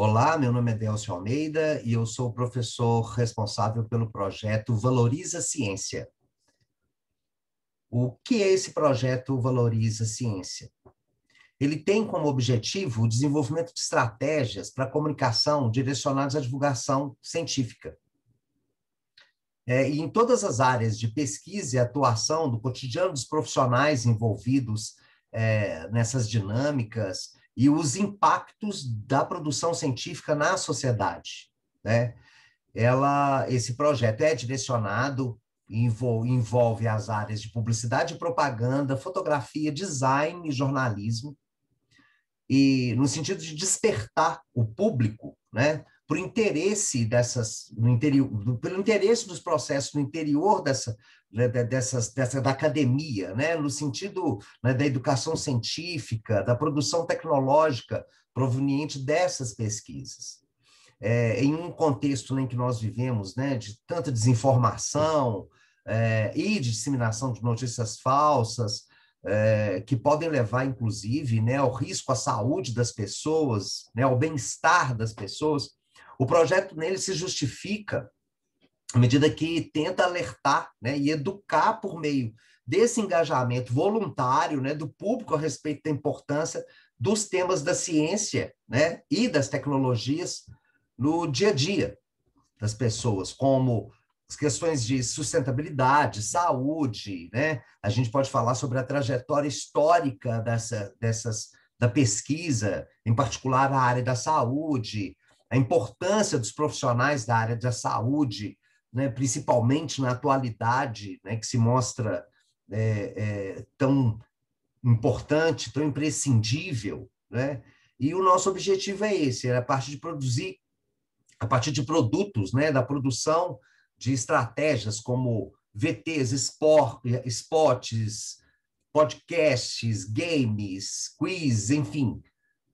Olá, meu nome é Delcio Almeida e eu sou o professor responsável pelo projeto Valoriza Ciência. O que é esse projeto Valoriza Ciência? Ele tem como objetivo o desenvolvimento de estratégias para comunicação direcionadas à divulgação científica. É, e em todas as áreas de pesquisa e atuação do cotidiano dos profissionais envolvidos é, nessas dinâmicas, e os impactos da produção científica na sociedade. Né? Ela, esse projeto é direcionado, envolve as áreas de publicidade e propaganda, fotografia, design e jornalismo, e no sentido de despertar o público né, por interesse dessas, no interior, pelo interesse dos processos no interior dessa, né, dessas, dessa da academia, né? no sentido né, da educação científica, da produção tecnológica proveniente dessas pesquisas. É, em um contexto né, em que nós vivemos, né, de tanta desinformação é, e de disseminação de notícias falsas, é, que podem levar, inclusive, né, ao risco à saúde das pessoas, né, ao bem-estar das pessoas, o projeto nele se justifica à medida que tenta alertar né, e educar por meio desse engajamento voluntário né, do público a respeito da importância dos temas da ciência né, e das tecnologias no dia a dia das pessoas, como as questões de sustentabilidade, saúde, né? A gente pode falar sobre a trajetória histórica dessa, dessas da pesquisa, em particular a área da saúde, a importância dos profissionais da área da saúde, né, principalmente na atualidade, né, que se mostra é, é, tão importante, tão imprescindível, né? E o nosso objetivo é esse, é a partir de produzir, a partir de produtos, né, da produção de estratégias como VTs, spots, podcasts, games, quiz, enfim,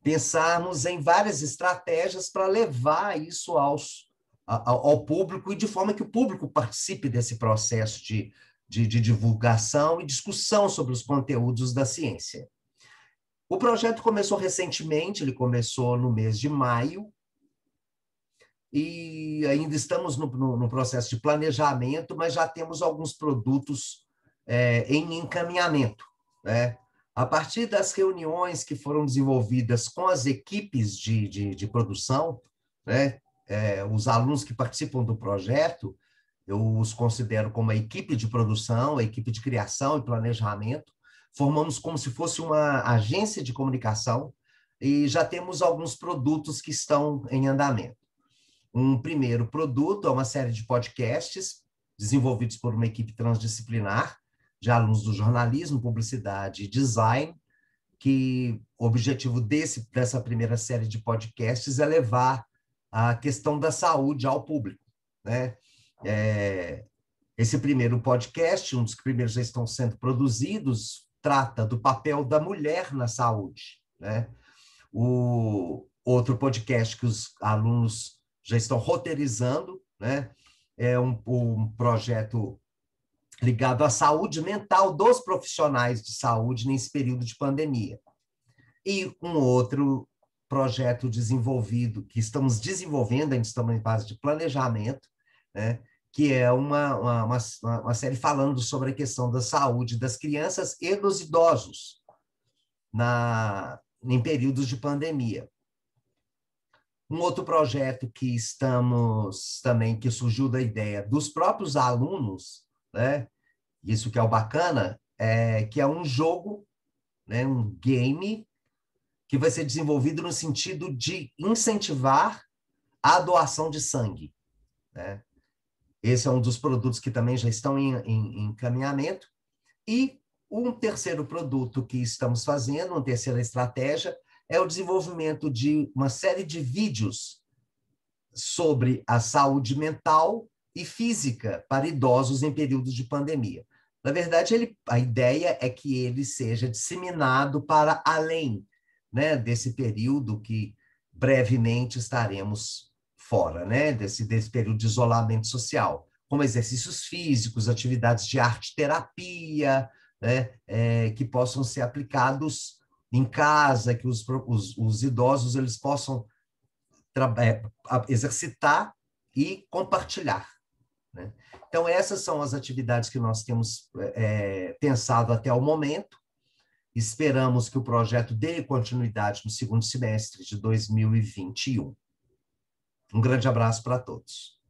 pensarmos em várias estratégias para levar isso aos, ao, ao, público e de forma que o público participe desse processo de, de, de divulgação e discussão sobre os conteúdos da ciência. O projeto começou recentemente, ele começou no mês de maio, e ainda estamos no, no, no, processo de planejamento, mas já temos alguns produtos é, em encaminhamento. Né? A partir das reuniões que foram desenvolvidas com as equipes de, de, de produção, né, é, os alunos que participam do projeto, eu os considero como a equipe de produção, a equipe de criação e planejamento, formamos como se fosse uma agência de comunicação e já temos alguns produtos que estão em andamento. Um primeiro produto é uma série de podcasts desenvolvidos por uma equipe transdisciplinar, de alunos do jornalismo, publicidade e design, que o objetivo desse, dessa primeira série de podcasts é levar a questão da saúde ao público. Né? É, esse primeiro podcast, um dos primeiros já estão sendo produzidos, trata do papel da mulher na saúde. Né? O outro podcast que os alunos já estão roteirizando, né? é um, um projeto ligado à saúde mental dos profissionais de saúde nesse período de pandemia. E um outro projeto desenvolvido, que estamos desenvolvendo, a gente está em fase de planejamento, né? que é uma, uma, uma, uma série falando sobre a questão da saúde das crianças e dos idosos na, em períodos de pandemia. Um outro projeto que estamos também, que surgiu da ideia dos próprios alunos, né? Isso que é o bacana, é que é um jogo, né? um game, que vai ser desenvolvido no sentido de incentivar a doação de sangue. Né? Esse é um dos produtos que também já estão em, em, em caminhamento. E um terceiro produto que estamos fazendo, uma terceira estratégia, é o desenvolvimento de uma série de vídeos sobre a saúde mental e física para idosos em períodos de pandemia. Na verdade, ele, a ideia é que ele seja disseminado para além né, desse período que brevemente estaremos fora, né, desse, desse período de isolamento social, como exercícios físicos, atividades de arte-terapia, né, é, que possam ser aplicados em casa, que os, os, os idosos eles possam é, exercitar e compartilhar. Né? Então, essas são as atividades que nós temos é, é, pensado até o momento. Esperamos que o projeto dê continuidade no segundo semestre de 2021. Um grande abraço para todos.